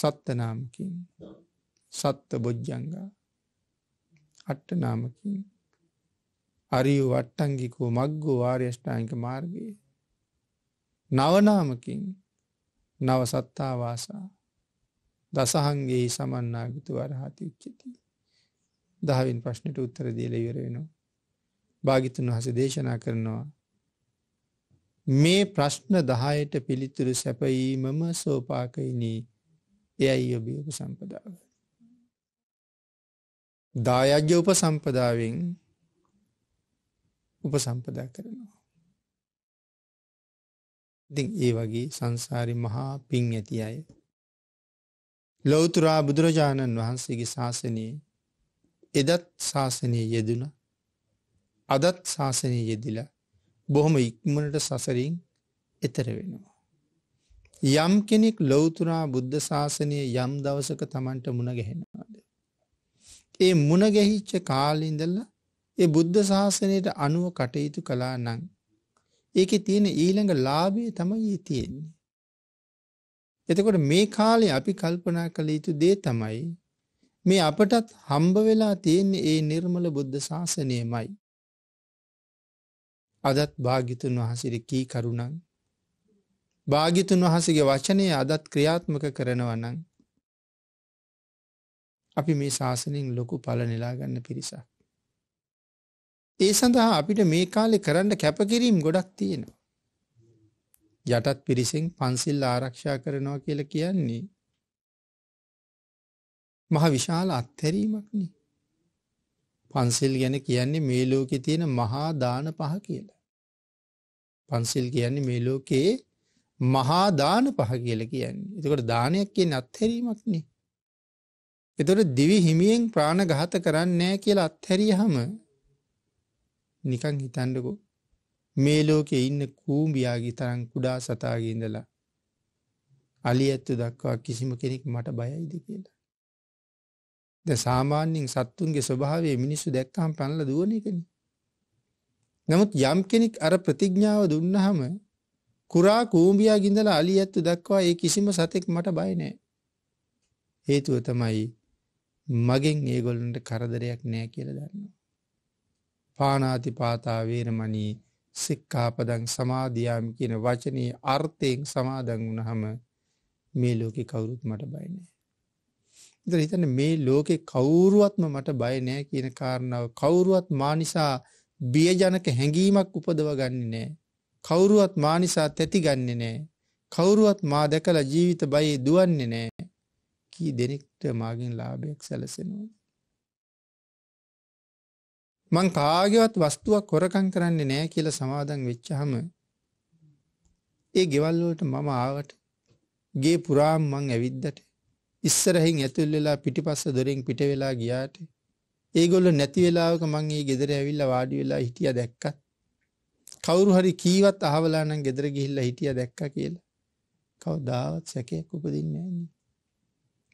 සත්තනාමකින් සත්ත බොජ්ජංගා අට්ටනාමකින් අරියු වට්ටංගිකෝ මක්ගෝ ආර්යෂ්ඨායික මාර්ගයේ නවනාමකින් නව සත්තාවාසා දසහන්ගේ සමන්නාගිතු වරහති උච්චති දහවින් ප්‍රශ්නට උත්තර දීල ඉවරෙනවා භාගිතුන් වහස දේශනා කරනවා මේ ප්‍රශ්න දහයට පිළිතුරු සැපයීමම සෝපාකයිනී එයයි යොබියක සම්පදාව. දායජ්‍ය උප සම්පදාවෙන් උප සම්පදා කරනවා. ඉතින් ඒ වගේ සංසාරි මහා පින් ඇති අය. ලොවතුරා බුදුරජාණන් වහන්සේගේ ශාසනයේ එදත් ශාසනය යෙදුන අදත් ශාසනය යෙදිලා බොහොම ඉක්මනට සසරින් එතර වෙනවා. යම් කෙනෙක් ලොවතුරා බුද්ධ ශාසනය යම් දවසක තමන්ට මුණගැහෙනවාද. ඒ මුණගැහිච්ච කාලින්දල්ල ඒ බුද්ධ ශාසනයට අනුව කටයුතු කලා නං. ඒක තියෙන ඊළඟ ලාබේ තමයි තියෙන්නේ. එතකොට මේ කාලේ අපි කල්පනා කළ යුතු දේ තමයි මේ අපටත් හම්බ වෙලා තියෙන්නේ ඒ නිර්මල බුද්ධ ශාසනයමයි. අදත් භාගිතුන් වහසිර කී කරුණන් භාගිතුන් වහසගේ වචනය අදත් ක්‍රියාත්මක කරනවනං අපි මේ ශාසනින් ලොකු පල නිලාගන්න පිරිසක්. ඒ සඳහා අපිට මේ කාලෙ කරන්න කැපකිරීම් ගොඩක් තියෙනවා. යටත් පිරිසිෙන් පන්සිල් ආරක්ෂා කරනවා කියල කියන්නේ මහ විශාල අත්හැරීමක්නේ පන්සිල් ගැන කියන්නේ මේ ලෝකෙ තියෙන මහා දාන පහ කියලා. පන්සිල් කියන්නේ මේ ලෝකයේ මහා දාන පහ කියලා කියන්නේ. එතකොට දානයක් කියන්නේ අත්හැරීමක් නේ. එතකොට දිවි හිමියෙන් ප්‍රාණඝාත කරන්නේ නැහැ කියලා අත්හැරියහම නිකන් හිතන්නකෝ මේ ලෝකේ ඉන්න කූඹියාගේ තරම් කුඩා සතාගේ ඉඳලා අලි ඇත්තු දක්වා කිසිම කෙනෙක් මට බයයිද කියලා. ද සාමාන්‍යෙන් සත්තුන්ගේ ස්වභාවේ මිනිස්සු දැක්කහම් පැනල දුවන එකන. නමුත් යම් කෙනෙක් අර ප්‍රතිඥ්ඥාව දුන්නහම කුරා කූම්ඹියා ගිඳලා අලි ඇත්තු දක්වා ඒ කිසිම සතෙක් මට බයිනෑ. හේතුව තමයි මගෙන් ඒගොල්ලන්ට කරදරයක් නෑ කියල දන්නවා. පානාති පාතා වේරමණී සික්කාපදං සමාධයාම කියන වචනයේ අර්ථයෙන් සමාදන් වුණහම මේ ලෝකෙ කවුරුත් මට බයිනෑ. ඉතින් හිතන්නේ මේ ලෝකේ කවුරුවත්ම මට බය නැහැ කියන කාරණාව කවුරුවත් මා නිසා බියජනක හැඟීමක් උපදව ගන්නේ නැහැ. කවුරුවත් මා නිසා තැති ගන්නෙ නැහැ. කවුරුවත් මා දැකලා ජීවිත බයේ දුවන්නේ නැහැ. කී දෙනෙක්ට මාගෙන් ලාභයක් සැලසෙනවද? මං කාගේවත් වස්තුවක් හොරකම් කරන්නේ නැහැ කියලා සමාදන් වෙච්චාම ඒ ගෙවල් වලට මම ආවට ගේ පුරාම මං ඇවිද්දට ඉස්සරහින් ඇතුල් වෙලා පිටිපස්ස දොරෙන් පිට වෙලා ගියාට ඒගොල්ලෝ නැති වෙලාවක මං ඒ ගෙදර ඇවිල්ලා වාඩි වෙලා හිටියා දැක්කත් කවුරු හරි කීවත් අහවලා නම් ගෙදර ගිහිල්ලා හිටියා දැක්කා කියලා කවදාවත් සැකයක් උපදින්නේ නැහැ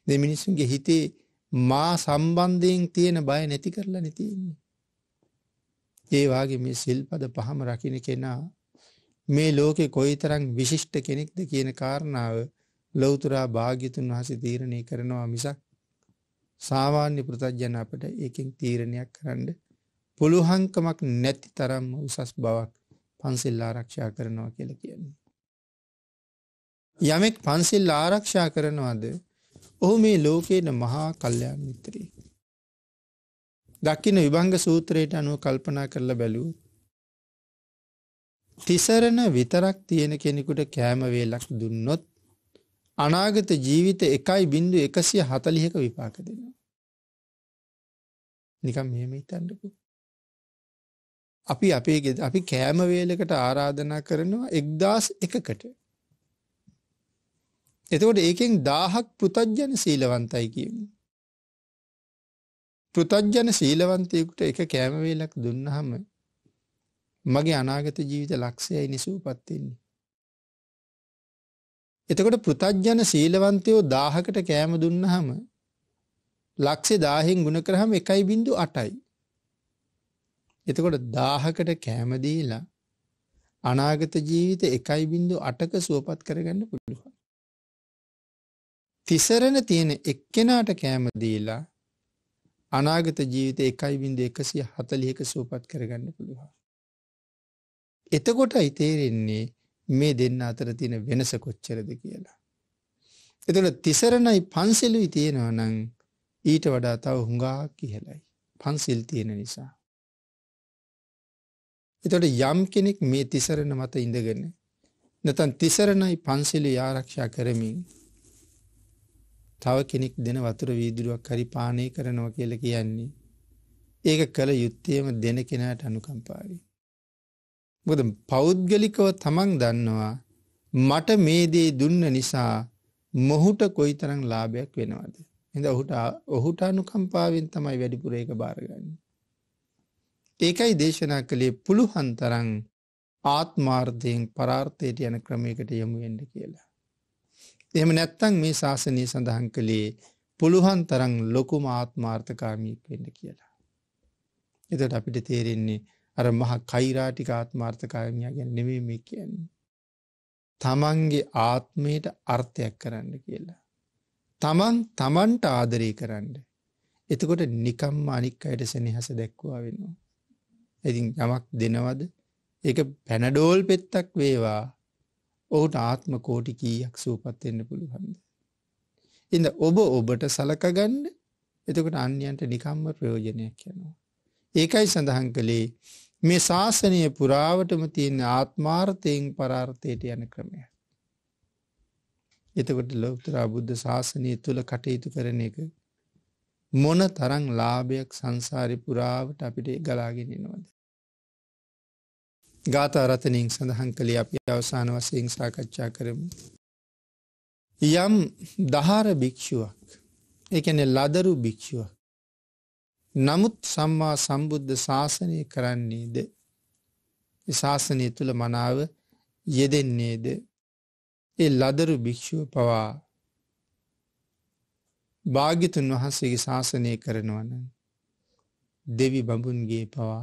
මේ මිනිසුන්ගේ හිතේ මා සම්බන්ධයෙන් තියෙන බය නැති කරලා තියෙන්නේ ඒ වාගේ මේ සිල්පද පහම රකින්න කෙනා මේ ලෝකේ කොයිතරම් විශිෂ්ට කෙනෙක්ද කියන කාරණාව ලෞතුරා භාග්‍යතුන් වහන්සේ තීරණය කරනවා මිසක් සාමාන්‍ය පෘථජන අපට ඒකෙන් තීරණයක් කරන්න පුළුහංකමක් නැති තරම්ම උසස් බවක් පන්සිල් ආරක්ෂා කරනවා කියලා කියන්නේ. යමෙක් පන්සිල් ආරක්ෂා කරනවාද ඔහු මේ ලෝකේන මහා කල්යාණ මිත්‍රයෙක්. දක්කින විභංග සූත්‍රයට අනුව කල්පනා කරලා බැලුවොත් තිසරණ විතරක් තියෙන කෙනෙකුට කෑම වේලක් දුන්නොත් අනාගත ජීවිත එකයි බින්දු එකසිය හතලිහක විපාක දෙනවා. නිකම් මෙහෙම හිතන්නකෝ. අපි අපේ ගෙද අපි කෑම වේලකට ආරාධනා කරනවා 1001කට. එතකොට ඒකෙන් 1000ක් පෘතජන සීලවන්තයි කියමු. පෘතජන සීලවන්තයෙකුට එක කෑම වේලක් දුන්නාම මගේ අනාගත ජීවිත ලක්ෂයයි නිසූපත් වෙන්නේ. එතකොට පෘතජ්ජන සීලවන්තයෝ 1000කට කෑම දුන්නාම ලක්ෂේ 1000න් ගුණ කරාම 1.8යි. එතකොට 1000කට කෑම දීලා අනාගත ජීවිත 1.8ක සුවපත් කරගන්න පුළුවන්. තිසරණ තියෙන එක්කෙනාට කෑම දීලා අනාගත ජීවිත 1.140ක සුවපත් කරගන්න පුළුවන්. එතකොටයි තේරෙන්නේ මේ දෙන්න අතර තියෙන වෙනස කොච්චරද කියලා. එතකොට තිසරණයි පන්සිලුයි තියෙනවා නම් ඊට වඩා තව හුඟා කියලයි. පන්සිල් තියෙන නිසා. එතකොට යම් කෙනෙක් මේ තිසරණ මත ඉඳගෙන නැතන් තිසරණයි පන්සිලි ආරක්ෂා කරමින් තව කෙනෙක් දෙන වතුර වීදුරුවක් හරි පානය කරනවා කියලා කියන්නේ ඒක කළ යුත්තේම දෙන කෙනාට අනුකම්පාවයි. මොකද පෞද්ගලිකව තමන් දන්නවා මට මේ දේ දුන්න නිසා මොහුට කොයිතරම් ලාභයක් වෙනවද? එහෙනම් ඔහුට ඔහුට අනුකම්පාවෙන් තමයි වැඩිපුර ඒක බාරගන්නේ. ඒකයි දේශනා කළේ පුළුවන් තරම් ආත්මාර්ථයෙන් පරාර්ථයට යන ක්‍රමයකට යොමු වෙන්න කියලා. එහෙම නැත්නම් මේ ශාසනය සඳහන් කළේ පුළුවන් තරම් ලොකුම ආත්මාර්ථකාමීක් වෙන්න කියලා. එතකොට අපිට තේරෙන්නේ අර මහ කෛරාටික ආත්මාර්ථකාරණයා ගැන නෙමෙයි මේ කියන්නේ. තමන්ගේ ආත්මයට අර්ථයක් කරන්න කියලා. තමන් තමන්ට ආදරය කරන්න. එතකොට නිකම්ම අනික් අයට සෙනෙහස දැක්වුවා වෙනවා. ඉතින් යමක් දෙනවද? ඒක පැනඩෝල් පෙත්තක් වේවා. ඔහුට ආත්ම කෝටි කීයක් සූපත් වෙන්න පුළුවන්ද? ඉතින් ඔබ ඔබට සලකගන්න එතකොට අන්‍යයන්ට නිකම්ම ප්‍රයෝජනයක් යනවා. ඒකයි සඳහන් කළේ මේ ශාසනය පුරාවටම තියෙන ආත්මාර්ථයෙන් පරාර්ථයට යන ක්‍රමය. එතකොට ලෝකතරා බුද්ධ ශාසනය තුළ කටයුතු කරන එක මොන තරං ලාභයක් සංසාරි පුරාවට අපිට ගලාගෙනනවද. ගාතාරතනින් සඳහන් කළේ අපි අවසාන වසයෙන් සාකච්ඡා කරමු. යම් දහාර භික්‍ෂුවක් එකන ලදරු භික්‍ෂුවක් නමුත් සම්මා සම්බුද්ධ ශාසනය කරන්නේද ශාසනය තුළ මනාව යෙදෙන්නේද ඒ ලදරු භික්‍ෂුව පවා භාගිතුන් වහන්සේගේ ශාසනය කරනවන දෙවි බඹුන්ගේ පවා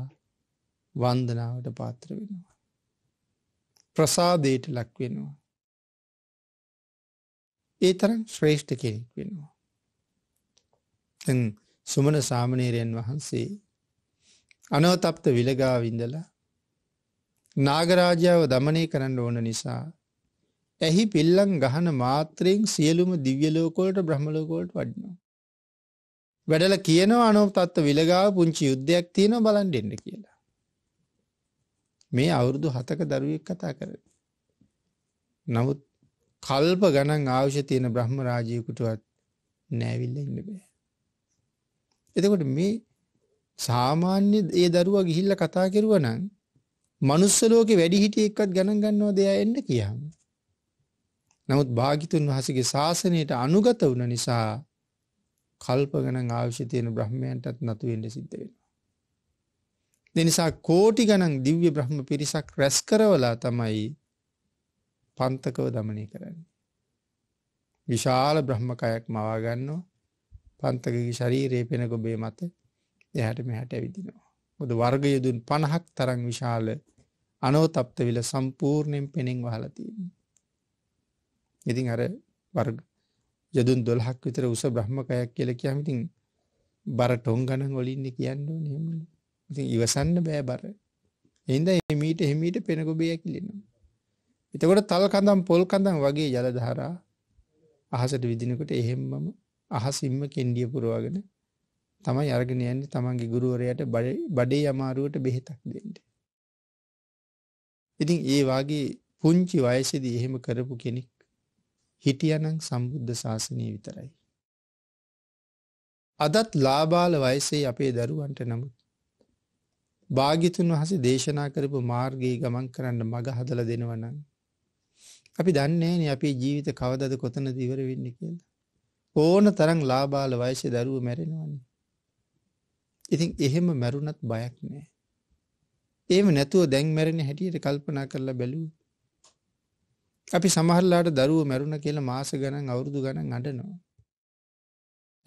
වන්දනාවට පාත්‍ර වෙනවා. ප්‍රසාදයට ලක් වෙනවා. ඒ තරම් ශ්‍රේෂ්ඨ කෙනෙක් වෙනවා. සුමන සාමනේරයන් වහන්සේ අනවතප්ත විලගාවිඳලා නාගරාජාව දමනය කරන්න ඕන නිසා ඇහි පිල්ලං ගහන මාත්‍රයෙන් සියලුම දිව්‍යලෝකෝලට බ්‍රහමලෝකෝලට වඩනවා. වැඩල කියනවා අනෝතත්ව විලගාව පුංචි යුද්ධයක් තියෙනව බලන් දෙන්න කියලා. මේ අවුරුදු හතක දරුවෙක් කතා කර. නමුත් කල්ප ගණන් ආවශ්‍ය තියෙන බ්‍රහ්ම රාජයකුටුවත් නෑවිල්ල ඉන්න බෑ. එතකොට මේ සාමාන්‍ය ඒ දරුවා ගිහිල්ලා කතා කරුවා නම් manuss ලෝකේ වැඩි හිටියෙක්වත් ගණන් ගන්නවද එයා එන්න කියාම. නමුත් භාගිතුන් වහන්සේගේ ශාසනයට අනුගත වුණ නිසා කල්ප ගණන් අවශ්‍ය තියෙන බ්‍රහ්මයන්ටත් නතු වෙන්න සිද්ධ වෙනවා. ඒ නිසා කෝටි ගණන් දිව්‍ය බ්‍රහ්ම පිරිසක් රැස් කරවලා තමයි පන්තකව দমনය කරන්නේ. විශාල බ්‍රහ්ම කයක් මවා ගන්නවා. පන්තකගේ ශරීරයේ පෙන ගොබේ මත එහැට මෙහැට ඇවිදිනවා. මොද වර්ග යුදුන් පණහක් තරං විශාල අනෝතප්ත විල සම්පූර්ණයෙන් පෙනෙන් වහලතිී. ඉතින් අර වර්ග යදුන් දොල්හක් විතර උස බ්‍රහ්මකයක් කියල කියමිතින් බර ටොන් ගණන් ඔලින්න කියන්න නම ඉතින් ඉවසන්න බෑ බර එන්ද එමීට එමීට පෙනකොබයක් ලෙනවා. එතකොට තල් කඳම් පොල් කඳම් වගේ ජලධහරා අහසට විදිනකොට එහෙම්මම අහසින්ම කෙන්ඩිය පුරවාගෙන තමයි අරගෙන යන්නේ තමන්ගේ ගුරුවරයාට බඩේ අමාරුවට බෙහෙතක් දෙන්න. ඉතින් ඒ වාගේ පුංචි වයසේදී එහෙම කරපු කෙනෙක් හිටියනම් සම්බුද්ධ ශාසනය විතරයි. අදත් ලාබාල වයසේ අපේ දරුවන්ට නමුත් භාගිතුන් වහසේ දේශනා කරපු මාර්ගයේ ගමන් කරන්න මඟ හදල දෙනවනම්. අපි දන්නේ අපේ ජීවිත කවදද කොතන දිවර වෙන්න කියලා. ඕන තරම් ලාබාල වයසේ දරුව මැරෙනවන්නේ. ඉතින් එහෙම මැරුණත් බයක් නෑ. ඒම නැතුව දැන් මැරෙන හැටියට කල්පනා කරලා බැලූ. අපි සමහරලාට දරුව මැරුණ කියලා මාස ගණන් අවුරුදු ගණන් අඩනවා.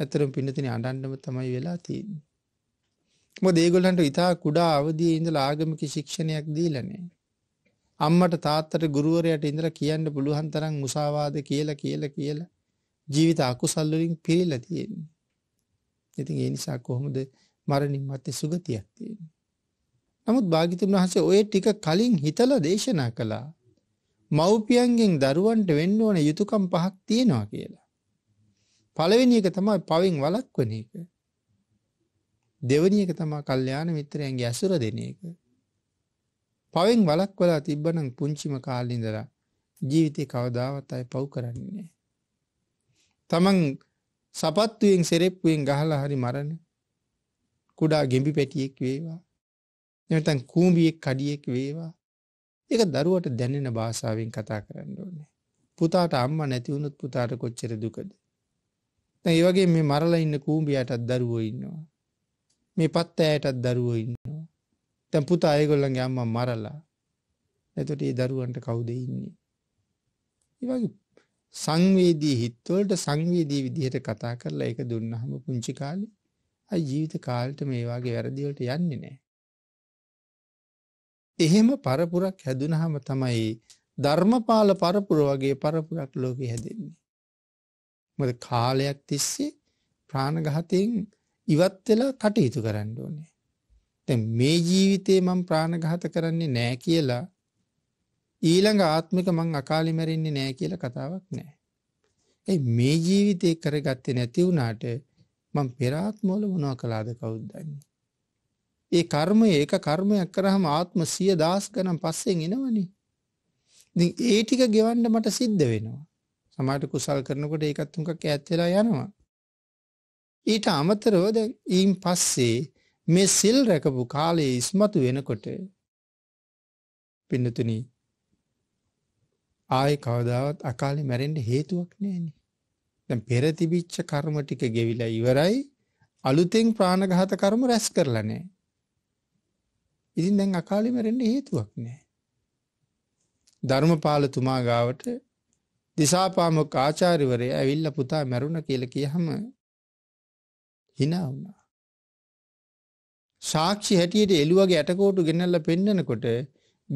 ඇතරම් පිනතින අඩන්ඩම තමයි වෙලා තියන්නේ. මො දේගොල්ලන්ට ඉතා කුඩා අවදී ඉඳල ආගමික ශික්ෂණයක් දීලනේ. අම්මට තාත්තට ගුරුවරයට ඉඳලා කියන්න පුළුවන් තරම් මුසාවාද කියලා කියලා කියලා ජීවිත අකුසල් වලින් පිරීලා තියෙන්නේ. ඉතින් ඒ නිසා කොහොමද මරණින් මත්තේ සුගතියක් තියෙන්නේ? නමුත් භාග්‍යතුන් වහන්සේ ওই ටික කලින් හිතලා දේශනා කළා. මව්පියන්ගෙන් දරුවන්ට වෙන්න ඕන යුතුයකම් පහක් තියෙනවා කියලා. පළවෙනි එක තමයි පවෙන් වළක්වන එක. දෙවෙනි එක තමයි කල්යාණ මිත්‍රයන්ගේ ඇසුර දෙන එක. පවෙන් වළක්වලා තිබ්බනම් පුංචිම කාලේ ඉඳලා ජීවිතේ කවදාවත් අය පව් කරන්නේ නැහැ. තමන් සපත්තුවෙන් සෙරෙප්පුවෙන් ගහලා හරි මරණ කුඩා ගෙඹි පැටියෙක් වේවා නැත්නම් කූඹියෙක් කඩියෙක් වේවා ඒක දරුවට දැනෙන භාෂාවෙන් කතා කරන්න ඕනේ පුතාට අම්මා නැති වුණොත් පුතාට කොච්චර දුකද දැන් ඒ වගේ මේ මරලා ඉන්න කූඹියටත් දරුවෝ ඉන්නවා මේ පත්තෑයටත් දරුවෝ ඉන්නවා දැන් පුතා ඒගොල්ලන්ගේ අම්මා මරලා එතකොට ඒ දරුවන්ට කවුද ඉන්නේ ඒ වගේ සංවේදී හිත්වලට සංවේදී විදිහට කතා කරලා එක දුන්නහම පුංචි කාලේ අයි ජීවිත කාලට මේ වගේ වැරදිවලට යන්නේ නෑ. එහෙම පරපුරක් හැදුනහම තමයි ධර්මපාල පරපුර වගේ පරපුරක් ලෝකෙ හැදෙන්නේ. මොද කාලයක් තිස්සේ ප්‍රාණඝාතයෙන් ඉවත් වෙලා කටයුතු කරන්න ඕනේ. දැන් මේ ජීවිතේ මම ප්‍රාණඝාත කරන්නේ නෑ කියලා ඊළඟ ආත්මික මං අකාලි මැරෙන්නේ නෑ කියලා කතාවක් නෑ. ඒ මේ ජීවිතේ කරගත්තේ නැති වුණාට මං පෙර ආත්මවල මොනවා කළාද කවුද දන්නේ. ඒ කර්මය ඒක කර්මයක් කරාම ආත්ම 10000 ගණන් පස්සෙන් එනවනේ. ඉතින් ඒ ටික ගෙවන්න මට සිද්ධ වෙනවා. සමහරට කුසල් කරනකොට ඒකත් තුනක් ඈත් වෙලා යනවා. ඊට අමතරව දැන් ඊයින් පස්සේ මේ සිල් රැකපු කාලයේ ඉස්මතු වෙනකොට පින්නතුනි ආයේ කවදාවත් අකාලේ මැරෙන්න හේතුවක් නැහැනේ. දැන් පෙර තිබිච්ච කර්ම ටික ගෙවිලා ඉවරයි අලුතෙන් ප්‍රාණඝාත කර්ම රැස් කරලා නැහැ. ඉතින් දැන් අකාලේ මැරෙන්න හේතුවක් නැහැ. ධර්මපාල තුමා ගාවට දිසාපාමොක් ආචාර්යවරයා ඇවිල්ලා පුතා මැරුණා කියලා කියහම hina වුණා. සාක්ෂි හැටියට එළුවගේ ඇටකෝටු ගෙනල්ලා පෙන්නකොට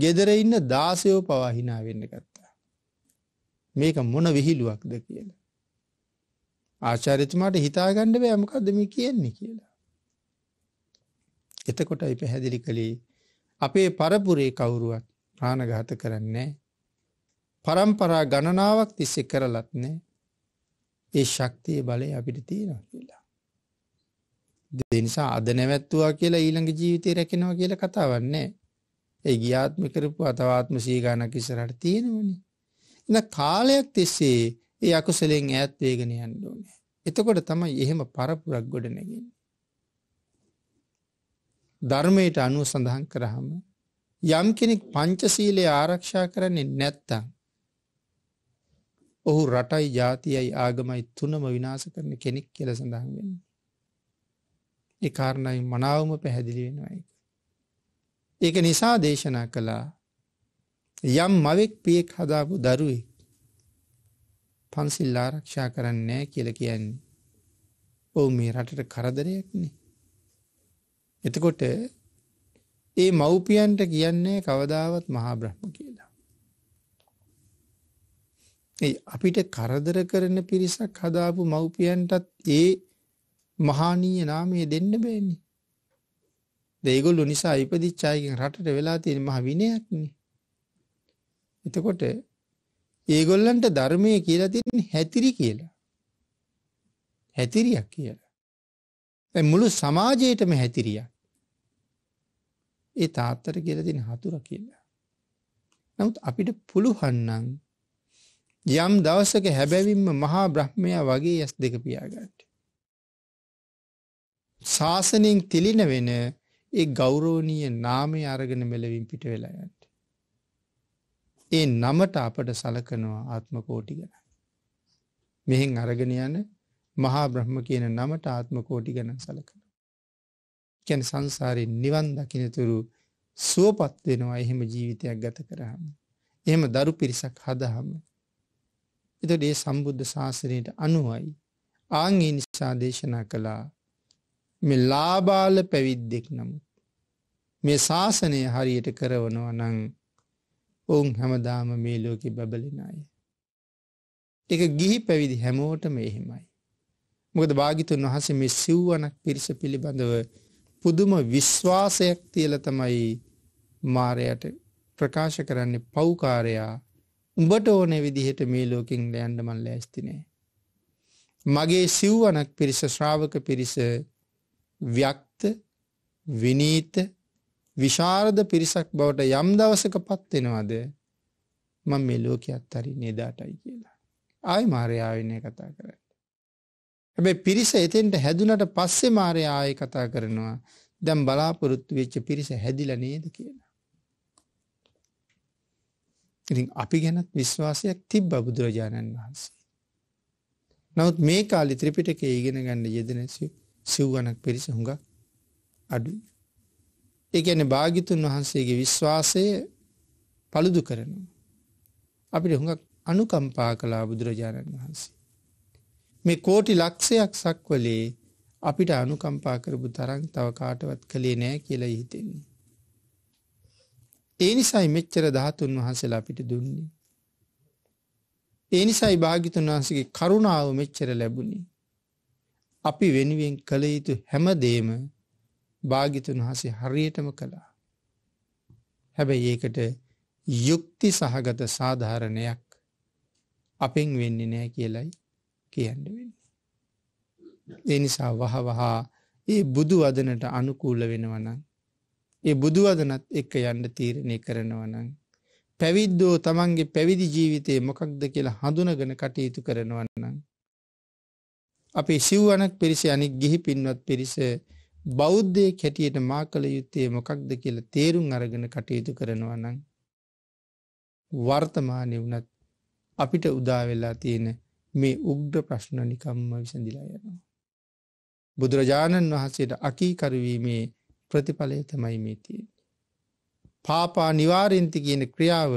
gedare ඉන්න දාසයෝ පවා hina වෙන්න ගත්තා. මේක මොන විහිළුවක්ද කියලා. ආචාර්යතුමාට හිතාගන්න බෑ මොකද්ද මේ කියන්නේ කියලා. එතකොටයි පැහැදිලි කළේ අපේ පරපුරේ කවුරුවත් ප්‍රාණඝාත කරන්නේ පරම්පරා ගණනාවක් තිස්සේ කරලත් නෑ. ඒ ශක්තිය බලය අපිට තියෙනවා කියලා. දෙනිසා අද නැවැත්තුවා කියලා ඊළඟ ජීවිතය රැකෙනවා කියල කතාවන්නේ. ඒ ගියාත්මි කරපු අතවාත්ම සීගානක් ඉසරට තියෙනවනේ. එන කාලයක් තිස්සේ ඒ අකුසලෙන් ඈත් වේගෙන යන්න ඕනේ. එතකොට තමයි එහෙම පරපුරක් ගොඩනගන්නේ. ධර්මයට අනුව සඳහන් කරාම යම් කෙනෙක් පංචශීලය ආරක්ෂා කරන්නේ නැත්තම් ඔහු රටයි ජාතියයි ආගමයි තුනම විනාශ කරන කෙනෙක් කියලා සඳහන් වෙන්නේ. ඒ කාරණාවෙන් මනාවම පැහැදිලි වෙනවා ඒක. ඒක නිසා දේශනා කළා යම් මවෙක් පියෙක් හදාපු දරුවෙක් පන්සිල් ආරක්ෂා කරන්නේ නැහැ කියලා කියන්නේ. ඔව් මේ රටට කරදරයක් නේ. එතකොට ඒ මව්පියන්ට කියන්නේ කවදාවත් මහා බ්‍රහ්ම කියලා. ඒ අපිට කරදර කරන පිරිසක් හදාපු මව්පියන්ටත් ඒ මහානීය නාමය දෙන්න බෑනේ. දෙයගොල්ලෝ නිසා ඉපදිච්ච අයගෙන් රටට වෙලා තියෙන මහ විනයක්නේ. එතකොට ඒගොල්ලන්ට ධර්මයේ කියලා තියෙන්නේ හැතිරි කියලා. හැතිරියක් කියලා. දැන් මුළු සමාජයේටම හැතිරියක්. ඒ තාත්තට කියලා තියෙන හතුර කියලා. නමුත් අපිට පුළුවන් නම් යම් දවසක හැබැවින්ම මහා බ්‍රහ්මයා වගේ යස් දෙක පියාගන්න. ශාසනයෙන් තිලින වෙන ඒ ගෞරවනීය නාමය අරගෙන මෙලවින් පිට වෙලා යන්න. ඒ නමට අපට සලකනවා ආත්මකෝටි ගැන. මෙහෙන් අරගෙන යන මහා බ්‍රහ්ම කියන නමට ආත්මකෝටි ගැන සලකන. කැන සංසාරය නිවන් දකිනතුරු සුවපත් වෙනවා එහෙම ජීවිතයක් ගත කරහම. එහෙම දරු පිරිසක් හදහම. එතට ඒ සම්බුද්ධ ශාසනයට අනුවයි ආංගේ නිසා දේශනා කළා මෙ ලාබාල පැවිද්දෙක් නමුත්. මේ ශාසනය හරියට කරවනවා නං ඔවුන් හැමදාම මේ ලෝකෙ බැබලින අය. එක ගිහි පැවිදි හැමෝටම එහෙමයි. මොකද භාගිතුන් වහසේ මේ සිව්වනක් පිරිස පිළිබඳව පුදුම විශ්වාසයක් තියල තමයි මාරයට ප්‍රකාශ කරන්නේ පෞකාරයා උඹට ඕන විදිහට මේ ලෝකින් ලෑන්ඩ මල්ල ඇස්තිනේ. මගේ සිව්වනක් පිරිස ශ්‍රාවක පිරිස ව්‍යක්ත විනීත විශාරද පිරිසක් බවට යම් දවසකපත් වෙනවද මම මේ ලෝකයක් අරින්නේ එදාටයි කියලා. ආයි මාර්යාවෙන්නේ කතා කරන්නේ. හැබැයි පිරිස එතෙන්ට හැදුනට පස්සේ මාර්යා ආයි කතා කරනවා දැන් බලාපොරොත්තු වෙච්ච පිරිස හැදිලා නේද කියලා. ඉතින් අපි ගැනත් විශ්වාසයක් තිබ්බ බුදුරජාණන් වහන්සේ. නමුත් මේ කාලේ ත්‍රිපිටකය ඉගෙන ගන්න යෙදෙන සිව්වණක් පිරිස හුඟක් අඩුයි. ඒ ගැන භාගිතුන් වහන්සේගේ විශ්වාසය පළුදු කරනු. අපිට හුඟක් අනුකම්පා කලා බුදුරජාණන් වහන්සේ. මේ කෝටි ලක්ෂයක් සක්වලේ අපිට අනුකම්පා කරපු තරන් තව කාටවත් කළේ නෑ කියලා හිතෙන්නේ. ඒ නිසයි මෙච්චර ධාතුන් වහන්සේලා අපිට දුන්නේ. ඒ නිසයි භාගිතුන් වහන්සගේ කරුණාව මෙච්චර ලැබුණේ. අපි වෙනුවෙන් කළ යුතු හැම දේම භාගිතුන් හසේ හරියටම කළා. හැබැයි ඒකට යුක්ති සහගත සාධාරණයක් අපෙන් වෙන්න නෑ කියලයි කියන්න වෙන්න. ඒ නිසා වහ වහා ඒ බුදු වදනට අනුකූල වෙනවනං. ඒ බුදු වදනත් එක්ක යන්න තීරණය කරනවනං. පැවිද්දෝ තමන්ගේ පැවිදි ජීවිතය මොකක්ද කියලා හඳුනගෙන කටයුතු කරනවන්නන්. අපේ සිව්ුවනක් පිරිස අනික් ගිහි පින්වත් පිරිස බෞද්ධය කැටියට මා කළ යුත්තේ මොකක්ද කියල තේරුම් අරගෙන කටයුතු කරනවා නම් වර්තමානය වනත් අපිට උදාවෙල්ලා තියෙන මේ උග්‍ර ප්‍රශ්න නිකම්ම විසඳිලා යනවා. බුදුරජාණන් වහන්සේට අකීකරවීමේ ප්‍රතිඵලය තමයි මේ තියෙන. පාපා නිවාරෙන්ති කියන ක්‍රියාව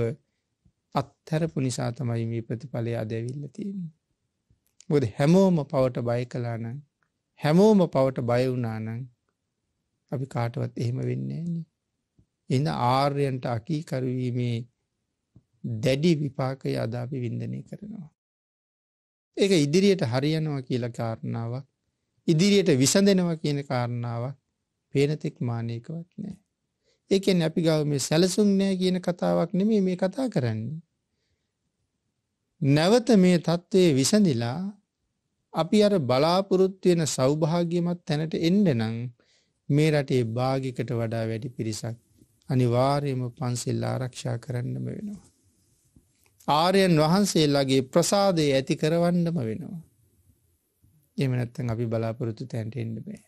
අත්හැරපු නිසා තමයි මේ ප්‍රතිඵලය අදැවිල්ල තියෙන. බොද හැමෝම පවට බය කලානයි හැමෝම පවට බයවුනානං අපි කාටවත් එහෙම වෙන්නේ එඳ ආර්යන්ට අකීකරවීමේ දැඩි විපාකය අද අපි වින්දනය කරනවා. ඒක ඉදිරියට හරියනවා කියලා කාරණාවක් ඉදිරියට විසඳෙනවා කියන කාරණාවක් පේනතෙක් මානයකවත් නෑ. ඒකෙන් අපි ගව මේ සැලසුම් නෑ කියන කතාවක් නෙමේ මේ කතා කරන්නේ. නැවත මේ තත්ත්වය විසඳිලා අපි අර බලාපොරොත්තු වෙන සෞභාග්‍යමත් තැනට එන්න නම් මේ රටේ භාගිකට වඩා වැඩි පිරිසක් අනිවාර්යයෙන්ම පන්සිල් ආරක්ෂා කරන්නම වෙනවා. ආර්යයන් වහන්සේලාගේ ප්‍රසාදය ඇති කරවන්නම වෙනවා. එහෙම නැත්නම් අපි බලාපොරොත්තු තැනට එන්න බෑ.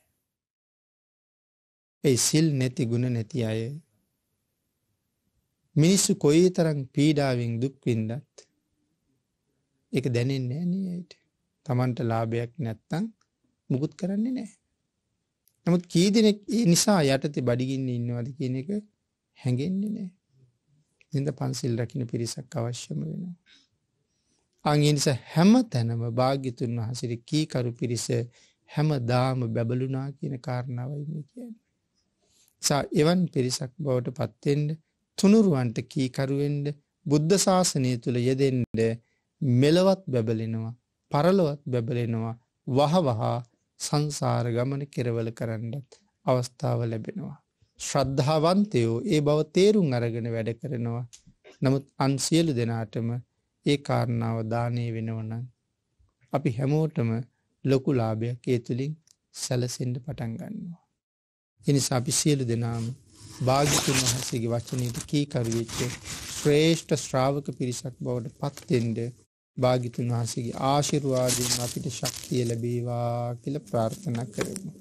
ඒ සිල් නැති ගුණ නැති අය මිනිස්සු කොයිතරම් පීඩාවෙන් දුක් විඳත් ඒක දැනෙන්නේ නෑ නේද? තමන්ට ලාභයක් නැත්තං මුකුත් කරන්නේ නෑ. නමුත් කී දෙනෙක් ඒ නිසා යටති බඩිගින්න ඉන්නවාද කියන එක හැඟෙන්නේ නෑ. ඉඳ පන්සිල් රකින පිරිසක් අවශ්‍යම වෙනවා. අගේ නිසා හැම තැනම භාග්‍යතුන් වහසිර කීකරු පිරිස හැම දාම බැබලුනා කියන කාරණාවයි මේ කියන්නේ. සා එවන් පිරිසක් බවට පත්තෙන්ට තුනුරුවන්ට කීකරුවෙන්ට බුද්ධ ශාසනය තුළ යෙදෙන්ට මෙලවත් බැබලෙනවා පරලොවත් බැබලෙනවා වහවහා සංසාර ගමන කෙරවල කරන්නත් අවස්ථාව ලැබෙනවා. ශ්‍රද්ධාවන්තයෝ ඒ බව තේරුම් අරගෙන වැඩ කරනවා. නමුත් අන්සියලු දෙනාටම ඒ කාරණාව දානය වෙනවනම් අපි හැමෝටම ලොකු ලාභයක් ඒ තුළින් සැලසෙන්ඩ පටන් ගන්නවා. එනිසා අපි සියලු දෙනාම භාගිතුන් වහන්සේගේ වචනයට කීකරුවෙච්ච ශ්‍රේෂ්ඨ ශ්‍රාවක පිරිසක් බවට පත්වෙන්ඩ භාග්‍යතුන් වහන්සේගේ ආශිර්වාදයෙන් අපිට ශක්තිය ලැබේවා කියලා ප්‍රාර්ථනා කරමු